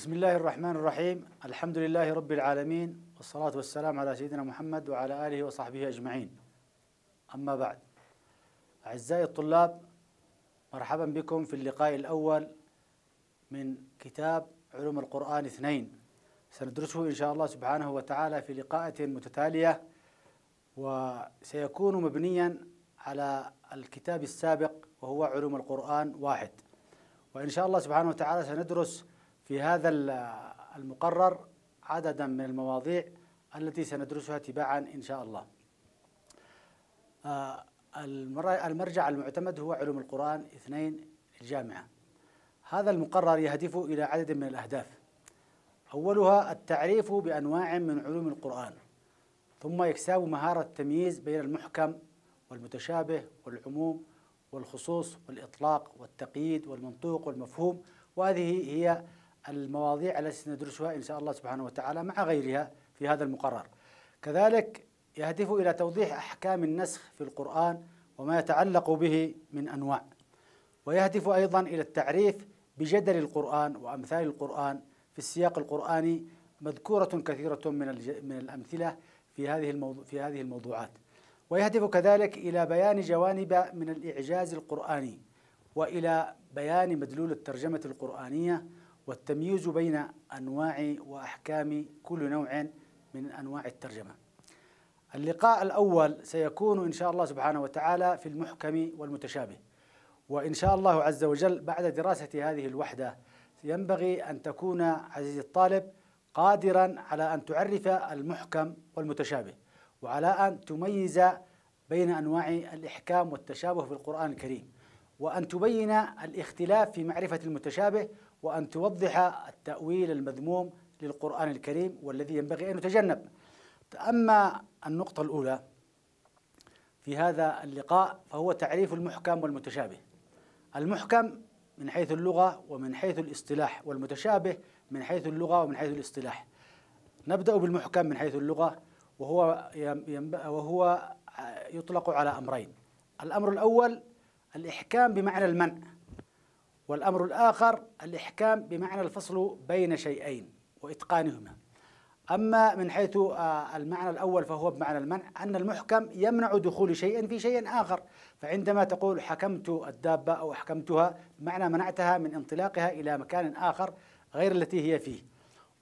بسم الله الرحمن الرحيم الحمد لله رب العالمين والصلاة والسلام على سيدنا محمد وعلى آله وصحبه أجمعين أما بعد أعزائي الطلاب مرحبا بكم في اللقاء الأول من كتاب علوم القرآن اثنين سندرسه إن شاء الله سبحانه وتعالى في لقاءات متتالية وسيكون مبنيا على الكتاب السابق وهو علوم القرآن واحد وإن شاء الله سبحانه وتعالى سندرس في هذا المقرر عددا من المواضيع التي سندرسها تباعا إن شاء الله آه، المرجع المعتمد هو علوم القرآن اثنين الجامعة هذا المقرر يهدف إلى عدد من الأهداف أولها التعريف بأنواع من علوم القرآن ثم يكساب مهارة التمييز بين المحكم والمتشابه والعموم والخصوص والإطلاق والتقييد والمنطوق والمفهوم وهذه هي المواضيع التي ندرسها إن شاء الله سبحانه وتعالى مع غيرها في هذا المقرر كذلك يهدف إلى توضيح أحكام النسخ في القرآن وما يتعلق به من أنواع ويهدف أيضا إلى التعريف بجدل القرآن وأمثال القرآن في السياق القرآني مذكورة كثيرة من من الأمثلة في هذه الموضوع في هذه الموضوعات ويهدف كذلك إلى بيان جوانب من الإعجاز القرآني وإلى بيان مدلول الترجمة القرآنية والتمييز بين أنواع وأحكام كل نوع من أنواع الترجمة اللقاء الأول سيكون إن شاء الله سبحانه وتعالى في المحكم والمتشابه وإن شاء الله عز وجل بعد دراسة هذه الوحدة ينبغي أن تكون عزيزي الطالب قادرا على أن تعرف المحكم والمتشابه وعلى أن تميز بين أنواع الإحكام والتشابه في القرآن الكريم وأن تبين الاختلاف في معرفة المتشابه وأن توضح التأويل المذموم للقرآن الكريم والذي ينبغي أن نتجنب أما النقطة الأولى في هذا اللقاء فهو تعريف المحكم والمتشابه المحكم من حيث اللغة ومن حيث الاصطلاح والمتشابه من حيث اللغة ومن حيث الاصطلاح نبدأ بالمحكم من حيث اللغة وهو وهو يطلق على أمرين الأمر الأول الإحكام بمعنى المنع والأمر الآخر الإحكام بمعنى الفصل بين شيئين وإتقانهما أما من حيث آه، المعنى الأول فهو بمعنى المنع أن المحكم يمنع دخول شيء في شيء آخر فعندما تقول حكمت الدابة أو أحكمتها معنى منعتها من انطلاقها إلى مكان آخر غير التي هي فيه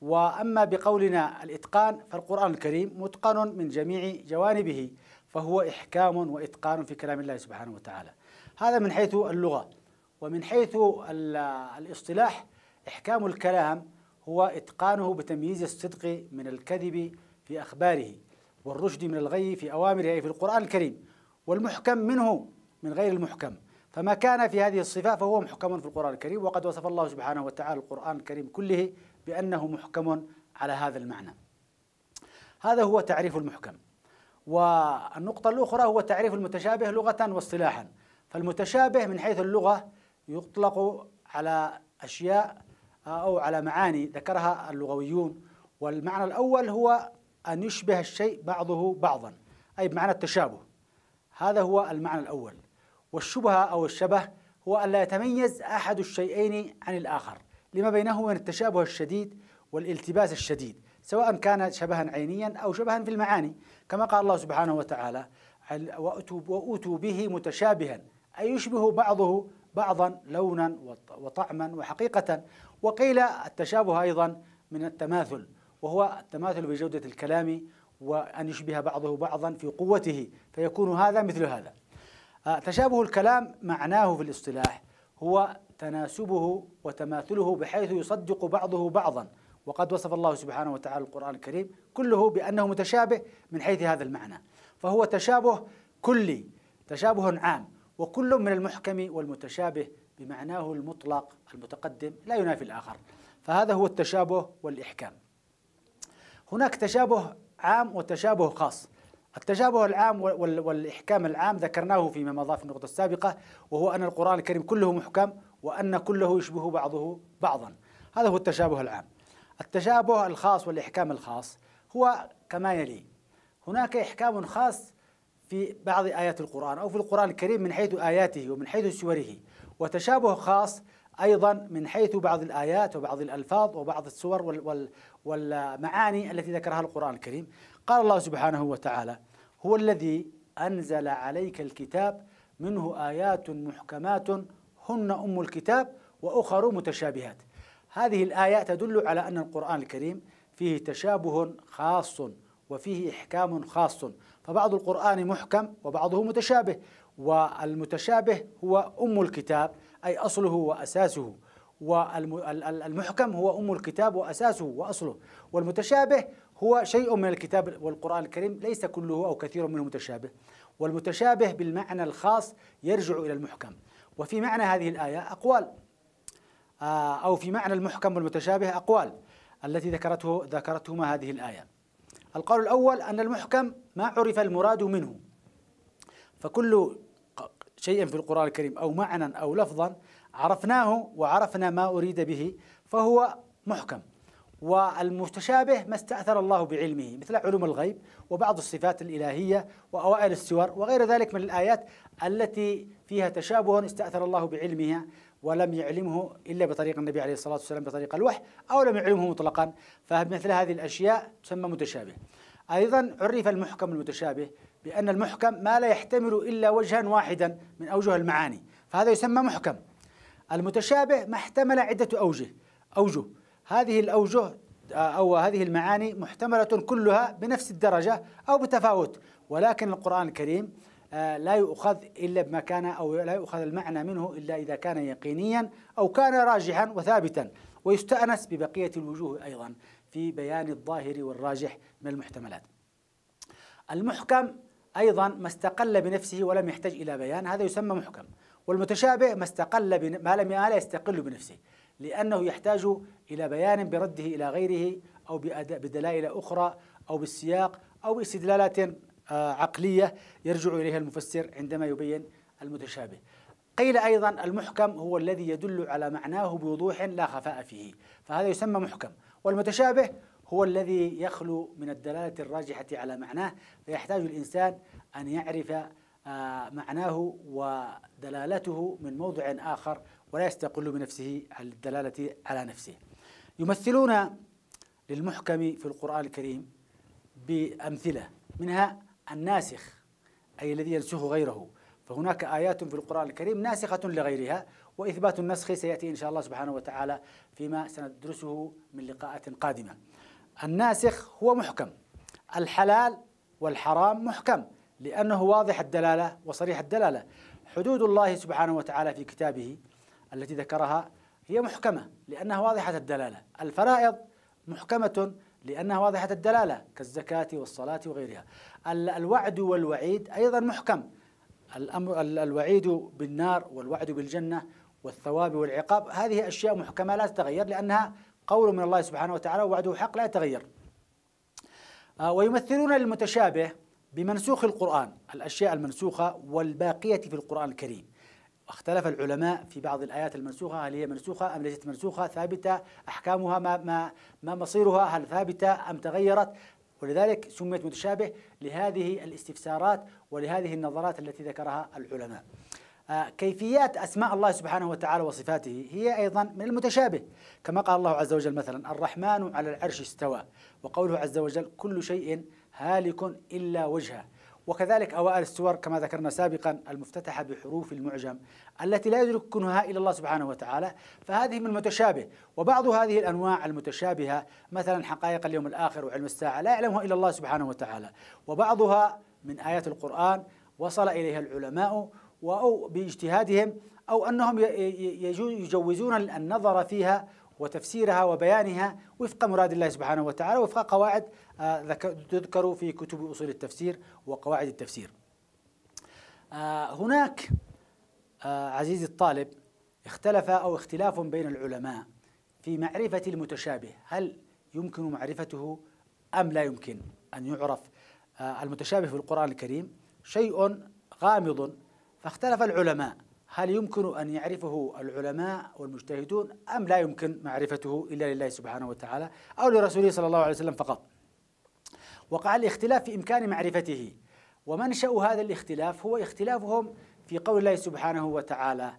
وأما بقولنا الإتقان فالقرآن الكريم متقن من جميع جوانبه فهو إحكام وإتقان في كلام الله سبحانه وتعالى هذا من حيث اللغة ومن حيث الاصطلاح إحكام الكلام هو إتقانه بتمييز الصدق من الكذب في أخباره والرشد من الغي في أوامره أي في القرآن الكريم والمحكم منه من غير المحكم فما كان في هذه الصفة فهو محكم في القرآن الكريم وقد وصف الله سبحانه وتعالى القرآن الكريم كله بأنه محكم على هذا المعنى هذا هو تعريف المحكم والنقطة الأخرى هو تعريف المتشابه لغة واصطلاحا فالمتشابه من حيث اللغة يطلق على أشياء أو على معاني ذكرها اللغويون والمعنى الأول هو أن يشبه الشيء بعضه بعضا أي بمعنى التشابه هذا هو المعنى الأول والشبهة أو الشبه هو ألا يتميز أحد الشيئين عن الآخر لما بينه من التشابه الشديد والالتباس الشديد سواء كان شبها عينيا أو شبها في المعاني كما قال الله سبحانه وتعالى وأتوا به متشابها أي يشبه بعضه بعضا لونا وطعما وحقيقة وقيل التشابه أيضا من التماثل وهو التماثل بجودة الكلام وأن يشبه بعضه بعضا في قوته فيكون هذا مثل هذا آه، تشابه الكلام معناه في الاصطلاح هو تناسبه وتماثله بحيث يصدق بعضه بعضا وقد وصف الله سبحانه وتعالى القرآن الكريم كله بأنه متشابه من حيث هذا المعنى فهو تشابه كلي تشابه عام وكل من المحكم والمتشابه بمعناه المطلق المتقدم لا ينافي الآخر فهذا هو التشابه والإحكام هناك تشابه عام وتشابه خاص التشابه العام والإحكام العام ذكرناه فيما مضى في النقطة السابقة وهو أن القرآن الكريم كله محكم وأن كله يشبه بعضه بعضا هذا هو التشابه العام التشابه الخاص والإحكام الخاص هو كما يلي هناك إحكام خاص في بعض آيات القرآن أو في القرآن الكريم من حيث آياته ومن حيث سوره وتشابه خاص أيضا من حيث بعض الآيات وبعض الألفاظ وبعض السور والمعاني التي ذكرها القرآن الكريم قال الله سبحانه وتعالى هو الذي أنزل عليك الكتاب منه آيات محكمات هن أم الكتاب وأخر متشابهات هذه الآية تدل على أن القرآن الكريم فيه تشابه خاص وفيه إحكام خاص فبعض القرآن محكم وبعضه متشابه والمتشابه هو أم الكتاب أي أصله وأساسه والمحكم هو أم الكتاب وأساسه وأصله والمتشابه هو شيء من الكتاب والقرآن الكريم ليس كله أو كثير منه متشابه والمتشابه بالمعنى الخاص يرجع إلى المحكم وفي معنى هذه الآية أقوال آه، أو في معنى المحكم والمتشابه أقوال التي ذكرته ذكرتهما هذه الآية القول الأول أن المحكم ما عرف المراد منه فكل شيء في القرآن الكريم أو معنى أو لفظا عرفناه وعرفنا ما أريد به فهو محكم والمتشابه ما استأثر الله بعلمه مثل علوم الغيب وبعض الصفات الإلهية وأوائل السور وغير ذلك من الآيات التي فيها تشابه استأثر الله بعلمها ولم يعلمه إلا بطريق النبي عليه الصلاة والسلام بطريق الوحي أو لم يعلمه مطلقا فمثل هذه الأشياء تسمى متشابه أيضا عرف المحكم المتشابه بأن المحكم ما لا يحتمل إلا وجها واحدا من أوجه المعاني فهذا يسمى محكم المتشابه ما احتمل عدة أوجه أوجه هذه الأوجه آه، أو هذه المعاني محتملة كلها بنفس الدرجة أو بتفاوت ولكن القرآن الكريم آه، لا يؤخذ إلا بمكانه أو لا يؤخذ المعنى منه إلا إذا كان يقينيا أو كان راجحا وثابتا ويستأنس ببقية الوجوه أيضا في بيان الظاهر والراجح من المحتملات المحكم أيضا ما استقل بنفسه ولم يحتج إلى بيان هذا يسمى محكم والمتشابه ما استقل ما لم لا يستقل بنفسه لأنه يحتاج إلى بيان برده إلى غيره أو بدلائل أخرى أو بالسياق أو باستدلالات آه، عقلية يرجع إليها المفسر عندما يبين المتشابه قيل أيضا المحكم هو الذي يدل على معناه بوضوح لا خفاء فيه فهذا يسمى محكم والمتشابه هو الذي يخلو من الدلالة الراجحة على معناه فيحتاج الإنسان أن يعرف آه، معناه ودلالته من موضع آخر ولا يستقل بنفسه على الدلالة على نفسه يمثلون للمحكم في القرآن الكريم بأمثلة منها الناسخ أي الذي ينسخ غيره فهناك آيات في القرآن الكريم ناسخة لغيرها وإثبات النسخ سيأتي إن شاء الله سبحانه وتعالى فيما سندرسه من لقاءات قادمة الناسخ هو محكم الحلال والحرام محكم لأنه واضح الدلالة وصريح الدلالة حدود الله سبحانه وتعالى في كتابه التي ذكرها هي محكمة لأنها واضحة الدلالة الفرائض محكمة لأنها واضحة الدلالة كالزكاة والصلاة وغيرها الوعد والوعيد أيضا محكم الأمر الوعيد بالنار والوعد بالجنة والثواب والعقاب هذه أشياء محكمة لا تتغير لأنها قول من الله سبحانه وتعالى وعده حق لا يتغير آه، ويمثلون المتشابه بمنسوخ القرآن الأشياء المنسوخة والباقية في القرآن الكريم اختلف العلماء في بعض الآيات المنسوخة هل هي منسوخة أم ليست منسوخة ثابتة أحكامها ما, ما, ما مصيرها هل ثابتة أم تغيرت ولذلك سميت متشابه لهذه الاستفسارات ولهذه النظرات التي ذكرها العلماء آه، كيفيات أسماء الله سبحانه وتعالى وصفاته هي أيضا من المتشابه كما قال الله عز وجل مثلا الرحمن على العرش استوى وقوله عز وجل كل شيء هالك إلا وجهه وكذلك أوائل السور كما ذكرنا سابقا المفتتحة بحروف المعجم التي لا يدركها إلا الله سبحانه وتعالى فهذه من المتشابه وبعض هذه الأنواع المتشابهة مثلا حقائق اليوم الآخر وعلم الساعة لا يعلمها إلا الله سبحانه وتعالى وبعضها من آيات القرآن وصل إليها العلماء أو باجتهادهم أو أنهم يجوزون النظر فيها وتفسيرها وبيانها وفق مراد الله سبحانه وتعالى وفق قواعد آه، تذكر في كتب أصول التفسير وقواعد التفسير آه، هناك آه، عزيزي الطالب اختلف أو اختلاف بين العلماء في معرفة المتشابه هل يمكن معرفته أم لا يمكن أن يعرف المتشابه في القرآن الكريم شيء غامض فاختلف العلماء هل يمكن أن يعرفه العلماء والمجتهدون أم لا يمكن معرفته إلا لله سبحانه وتعالى أو لرسوله صلى الله عليه وسلم فقط وقع الاختلاف في إمكان معرفته ومنشأ هذا الاختلاف هو اختلافهم في قول الله سبحانه وتعالى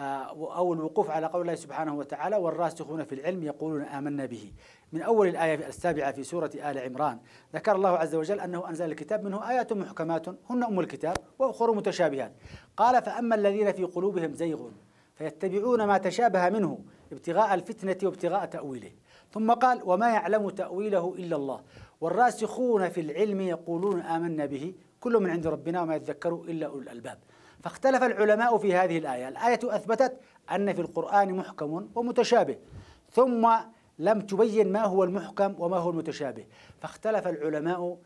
آه، أو الوقوف على قول الله سبحانه وتعالى والراسخون في العلم يقولون آمنا به من أول الآية السابعة في سورة آل عمران ذكر الله عز وجل أنه أنزل الكتاب منه آيات محكمات هن أم الكتاب وأخر متشابهات قال فأما الذين في قلوبهم زيغ فيتبعون ما تشابه منه ابتغاء الفتنة وابتغاء تأويله ثم قال وما يعلم تأويله إلا الله والراسخون في العلم يقولون آمنا به كل من عند ربنا وما يتذكر إلا أولو الألباب فاختلف العلماء في هذه الآية الآية أثبتت أن في القرآن محكم ومتشابه ثم لم تبين ما هو المحكم وما هو المتشابه فاختلف العلماء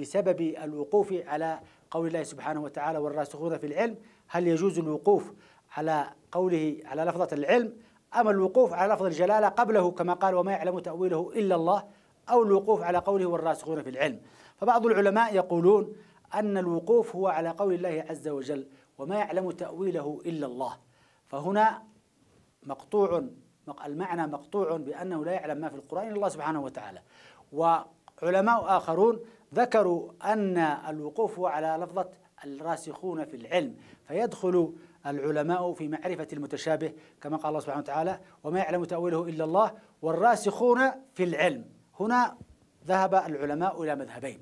بسبب الوقوف على قول الله سبحانه وتعالى والراسخون في العلم هل يجوز الوقوف على قوله على لفظة العلم أم الوقوف على لفظ الجلالة قبله كما قال وما يعلم تأويله إلا الله أو الوقوف على قوله والراسخون في العلم فبعض العلماء يقولون أن الوقوف هو على قول الله عز وجل وما يعلم تأويله إلا الله فهنا مقطوع المعنى مقطوع بأنه لا يعلم ما في القرآن إلا الله سبحانه وتعالى وعلماء آخرون ذكروا أن الوقوف على لفظة الراسخون في العلم فيدخل العلماء في معرفة المتشابه كما قال الله سبحانه وتعالى وما يعلم تأويله إلا الله والراسخون في العلم هنا ذهب العلماء إلى مذهبين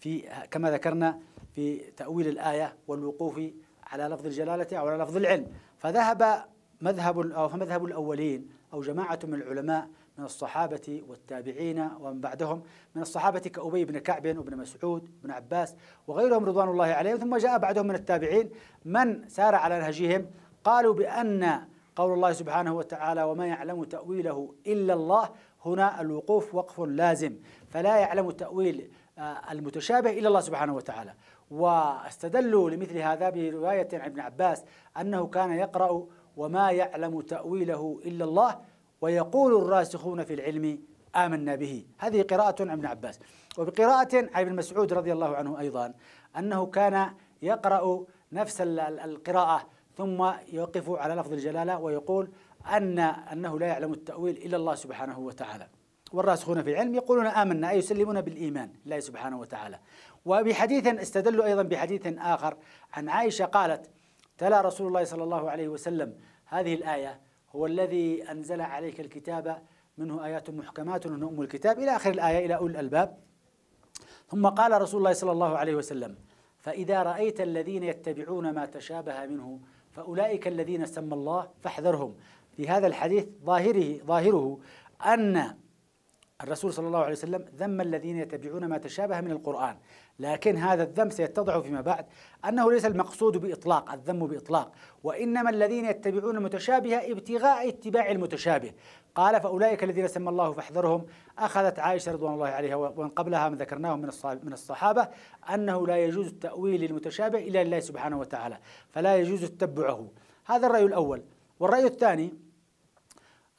في كما ذكرنا في تأويل الآية والوقوف على لفظ الجلالة أو على لفظ العلم فذهب مذهب أو فمذهب الأولين أو جماعة من العلماء من الصحابة والتابعين ومن بعدهم من الصحابة كأبي بن كعب وابن مسعود وابن عباس وغيرهم رضوان الله عليهم ثم جاء بعدهم من التابعين من سار على نهجهم قالوا بأن قول الله سبحانه وتعالى وما يعلم تأويله إلا الله هنا الوقوف وقف لازم فلا يعلم تأويل آه، المتشابه إلا الله سبحانه وتعالى واستدلوا لمثل هذا برواية عن ابن عباس أنه كان يقرأ وما يعلم تأويله إلا الله ويقول الراسخون في العلم آمنا به هذه قراءة عن ابن عباس وبقراءة عن ابن مسعود رضي الله عنه أيضا أنه كان يقرأ نفس القراءة ثم يقف على لفظ الجلالة ويقول أن أنه لا يعلم التأويل إلا الله سبحانه وتعالى والراسخون في العلم يقولون آمنا أي يسلمون بالإيمان لله سبحانه وتعالى وبحديث استدلوا أيضا بحديث آخر عن عائشة قالت تلا رسول الله صلى الله عليه وسلم هذه الآية هو الذي أنزل عليك الكتاب منه آيات محكمات من أم الكتاب إلى آخر الآية إلى أول الألباب ثم قال رسول الله صلى الله عليه وسلم فإذا رأيت الذين يتبعون ما تشابه منه فأولئك الذين سمى الله فاحذرهم في هذا الحديث ظاهره ظاهره أن الرسول صلى الله عليه وسلم ذم الذين يتبعون ما تشابه من القرآن لكن هذا الذم سيتضح فيما بعد أنه ليس المقصود بإطلاق الذم بإطلاق وإنما الذين يتبعون المتشابه ابتغاء اتباع المتشابه قال فأولئك الذين سمى الله فاحذرهم أخذت عائشة رضوان الله عليها ومن قبلها من ذكرناهم من من الصحابة أنه لا يجوز التأويل المتشابه إلا لله سبحانه وتعالى فلا يجوز تتبعه هذا الرأي الأول والرأي الثاني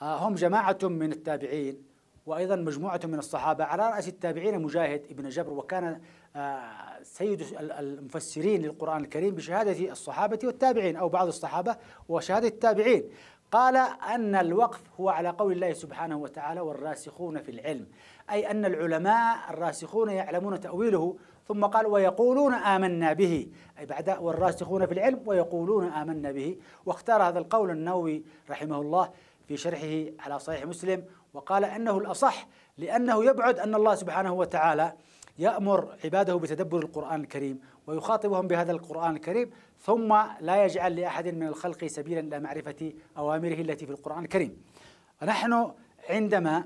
آه، هم جماعة من التابعين وأيضا مجموعة من الصحابة على رأس التابعين مجاهد ابن جبر وكان آه، سيد المفسرين للقرآن الكريم بشهادة الصحابة والتابعين أو بعض الصحابة وشهادة التابعين قال أن الوقف هو على قول الله سبحانه وتعالى والراسخون في العلم أي أن العلماء الراسخون يعلمون تأويله ثم قال ويقولون آمنا به أي بعد والراسخون في العلم ويقولون آمنا به واختار هذا القول النووي رحمه الله في شرحه على صحيح مسلم وقال أنه الأصح لأنه يبعد أن الله سبحانه وتعالى يأمر عباده بتدبر القرآن الكريم ويخاطبهم بهذا القرآن الكريم ثم لا يجعل لأحد من الخلق سبيلا إلى معرفة أوامره التي في القرآن الكريم نحن عندما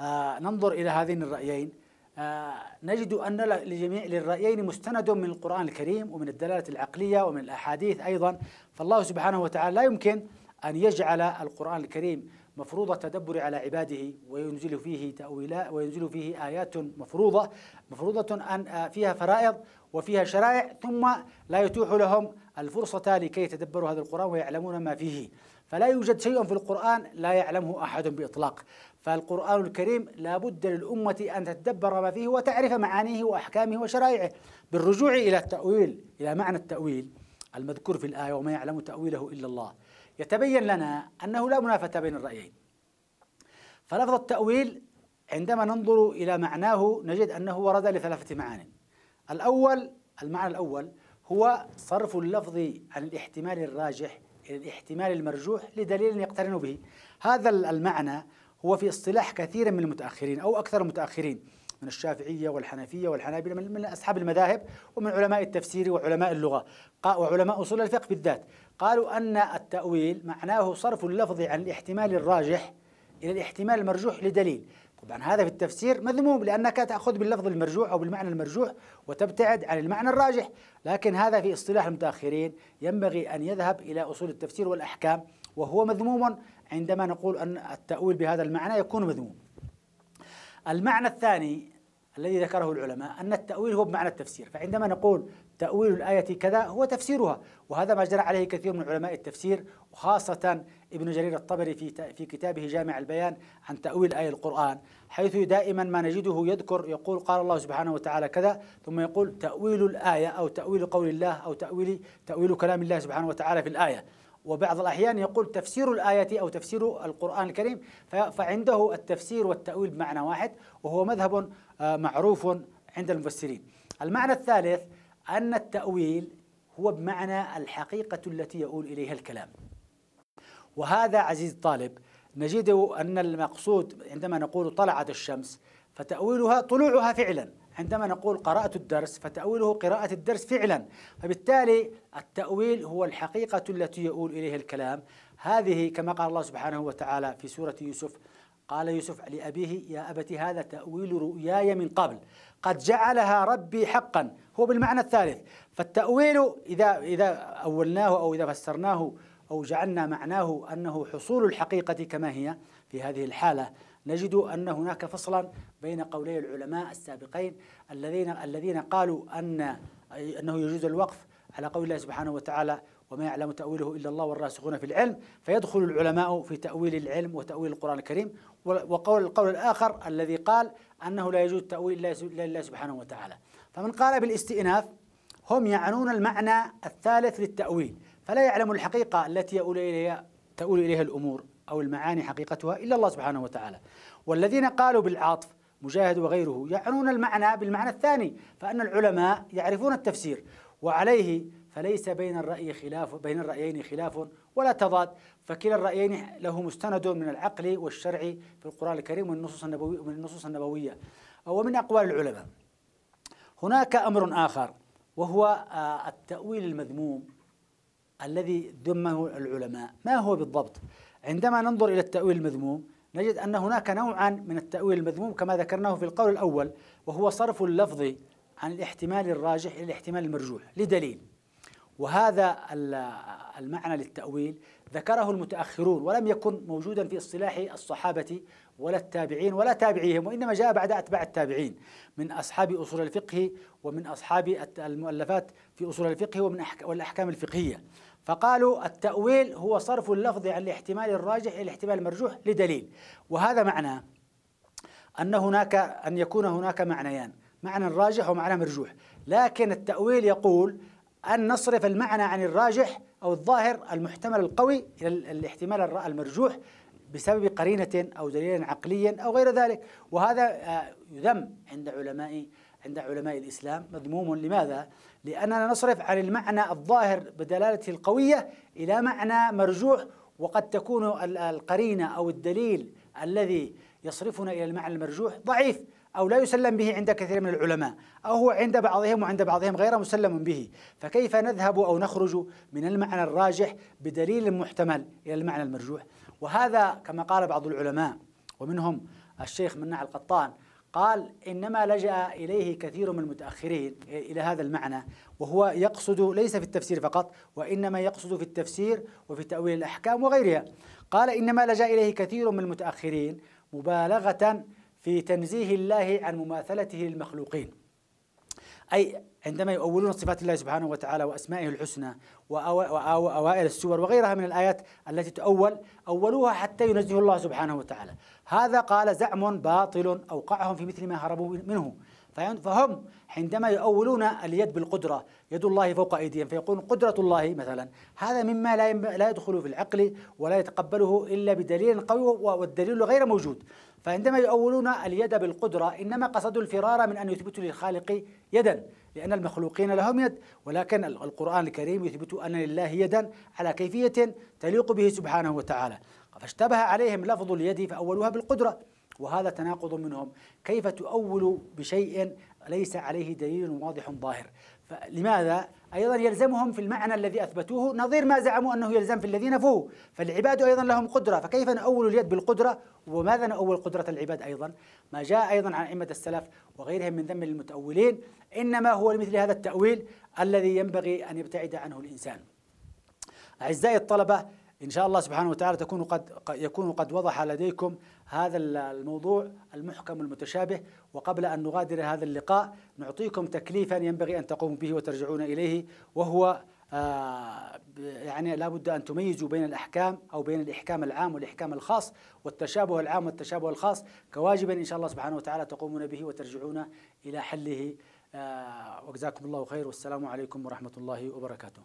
آه، ننظر إلى هذين الرأيين آه، نجد أن لجميع للرأيين مستند من القرآن الكريم ومن الدلالة العقلية ومن الأحاديث أيضا فالله سبحانه وتعالى لا يمكن أن يجعل القرآن الكريم مفروض التدبر على عباده وينزل فيه تأويلات وينزل فيه آيات مفروضة مفروضة أن آه، فيها فرائض وفيها شرائع ثم لا يتوح لهم الفرصة لكي يتدبروا هذا القرآن ويعلمون ما فيه فلا يوجد شيء في القرآن لا يعلمه أحد بإطلاق فالقرآن الكريم لا بد للأمة أن تتدبر ما فيه وتعرف معانيه وأحكامه وشرائعه بالرجوع إلى التأويل إلى معنى التأويل المذكور في الآية وما يعلم تأويله إلا الله يتبين لنا أنه لا منافاة بين الرأيين فلفظ التأويل عندما ننظر إلى معناه نجد أنه ورد لثلاثة معان الأول المعنى الأول هو صرف اللفظ عن الاحتمال الراجح إلى الاحتمال المرجوح لدليل يقترن به هذا المعنى هو في اصطلاح كثير من المتأخرين أو أكثر المتأخرين من الشافعية والحنفية والحنابلة من أصحاب المذاهب ومن علماء التفسير وعلماء اللغة وعلماء أصول الفقه بالذات قالوا أن التأويل معناه صرف اللفظ عن الاحتمال الراجح إلى الاحتمال المرجوح لدليل طبعا هذا في التفسير مذموم لأنك تأخذ باللفظ المرجوح أو بالمعنى المرجوح وتبتعد عن المعنى الراجح لكن هذا في اصطلاح المتأخرين ينبغي أن يذهب إلى أصول التفسير والأحكام وهو مذموم عندما نقول أن التأويل بهذا المعنى يكون مذموم المعنى الثاني الذي ذكره العلماء أن التأويل هو بمعنى التفسير فعندما نقول تأويل الآية كذا هو تفسيرها وهذا ما جرى عليه كثير من علماء التفسير وخاصة ابن جرير الطبري في في كتابه جامع البيان عن تأويل آية القرآن حيث دائما ما نجده يذكر يقول قال الله سبحانه وتعالى كذا ثم يقول تأويل الآية أو تأويل قول الله أو تأويل تأويل كلام الله سبحانه وتعالى في الآية وبعض الأحيان يقول تفسير الآية أو تفسير القرآن الكريم فعنده التفسير والتأويل بمعنى واحد وهو مذهب آه، معروف عند المفسرين المعنى الثالث أن التأويل هو بمعنى الحقيقة التي يؤول إليها الكلام وهذا عزيز الطالب نجده أن المقصود عندما نقول طلعت الشمس فتأويلها طلوعها فعلا عندما نقول قرأت الدرس فتأويله قراءة الدرس فعلا فبالتالي التأويل هو الحقيقة التي يؤول إليها الكلام هذه كما قال الله سبحانه وتعالى في سورة يوسف قال يوسف لأبيه يا أبتي هذا تأويل رؤياي من قبل قد جعلها ربي حقا هو بالمعنى الثالث فالتأويل إذا إذا أولناه أو إذا فسرناه أو جعلنا معناه أنه حصول الحقيقة كما هي في هذه الحالة نجد أن هناك فصلا بين قولي العلماء السابقين الذين الذين قالوا أن أنه يجوز الوقف على قول الله سبحانه وتعالى وما يعلم تأويله إلا الله والراسخون في العلم فيدخل العلماء في تأويل العلم وتأويل القرآن الكريم وقول القول الآخر الذي قال أنه لا يجوز تأويل إلا الله سبحانه وتعالى فمن قال بالاستئناف هم يعنون المعنى الثالث للتأويل فلا يعلم الحقيقة التي يؤول إليها تؤول إليها الأمور أو المعاني حقيقتها إلا الله سبحانه وتعالى والذين قالوا بالعاطف مجاهد وغيره يعنون المعنى بالمعنى الثاني فأن العلماء يعرفون التفسير وعليه فليس بين الرأي خلاف بين الرأيين خلاف ولا تضاد فكلا الرأيين له مستند من العقل والشرع في القرآن الكريم والنصوص النبوية من النصوص النبوية ومن أقوال العلماء هناك أمر آخر وهو آه، التأويل المذموم الذي ذمه العلماء ما هو بالضبط عندما ننظر إلى التأويل المذموم نجد أن هناك نوعا من التأويل المذموم كما ذكرناه في القول الأول وهو صرف اللفظ عن الاحتمال الراجح إلى الاحتمال المرجوح لدليل وهذا المعنى للتأويل ذكره المتأخرون ولم يكن موجودا في اصطلاح الصحابة ولا التابعين ولا تابعيهم وإنما جاء بعد أتباع التابعين من أصحاب أصول الفقه ومن أصحاب المؤلفات في أصول الفقه ومن والأحكام الفقهية فقالوا التأويل هو صرف اللفظ عن الاحتمال الراجح إلى الاحتمال المرجوح لدليل وهذا معنى أن هناك أن يكون هناك معنيان معنى راجح ومعنى مرجوح لكن التأويل يقول أن نصرف المعنى عن الراجح أو الظاهر المحتمل القوي إلى الاحتمال المرجوح بسبب قرينة أو دليل عقلي أو غير ذلك وهذا آه، يذم عند علماء عند علماء الإسلام مذموم لماذا؟ لأننا نصرف عن المعنى الظاهر بدلالته القوية إلى معنى مرجوح وقد تكون القرينة أو الدليل الذي يصرفنا إلى المعنى المرجوح ضعيف أو لا يسلم به عند كثير من العلماء أو هو عند بعضهم وعند بعضهم غير مسلم به فكيف نذهب أو نخرج من المعنى الراجح بدليل محتمل إلى المعنى المرجوح وهذا كما قال بعض العلماء ومنهم الشيخ مناع القطان قال إنما لجأ إليه كثير من المتأخرين إلى هذا المعنى وهو يقصد ليس في التفسير فقط وإنما يقصد في التفسير وفي تأويل الأحكام وغيرها قال إنما لجأ إليه كثير من المتأخرين مبالغة في تنزيه الله عن مماثلته للمخلوقين أي عندما يؤولون صفات الله سبحانه وتعالى وأسمائه الحسنى وأوائل السور وغيرها من الآيات التي تؤول أولوها حتى ينزه الله سبحانه وتعالى هذا قال زعم باطل أوقعهم في مثل ما هربوا منه فهم عندما يؤولون اليد بالقدرة يد الله فوق أيديهم فيقولون قدرة الله مثلا هذا مما لا لا يدخل في العقل ولا يتقبله إلا بدليل قوي والدليل غير موجود فعندما يؤولون اليد بالقدرة إنما قصدوا الفرار من أن يثبتوا للخالق يدا لأن المخلوقين لهم يد ولكن القرآن الكريم يثبت أن لله يدا على كيفية تليق به سبحانه وتعالى فاشتبه عليهم لفظ اليد فأولوها بالقدرة وهذا تناقض منهم كيف تؤول بشيء ليس عليه دليل واضح ظاهر لماذا؟ أيضا يلزمهم في المعنى الذي أثبتوه نظير ما زعموا أنه يلزم في الذين فوه فالعباد أيضا لهم قدرة فكيف نؤول اليد بالقدرة وماذا نؤول قدرة العباد أيضا ما جاء أيضا عن أئمة السلف وغيرهم من ذم المتأولين إنما هو لمثل هذا التأويل الذي ينبغي أن يبتعد عنه الإنسان أعزائي الطلبة إن شاء الله سبحانه وتعالى تكون قد يكون قد وضح لديكم هذا الموضوع المحكم المتشابه وقبل أن نغادر هذا اللقاء نعطيكم تكليفا ينبغي أن تقوموا به وترجعون إليه وهو آه، يعني لابد أن تميزوا بين الأحكام أو بين الإحكام العام والإحكام الخاص والتشابه العام والتشابه الخاص كواجب إن شاء الله سبحانه وتعالى تقومون به وترجعون إلى حله آه، وجزاكم الله خير والسلام عليكم ورحمة الله وبركاته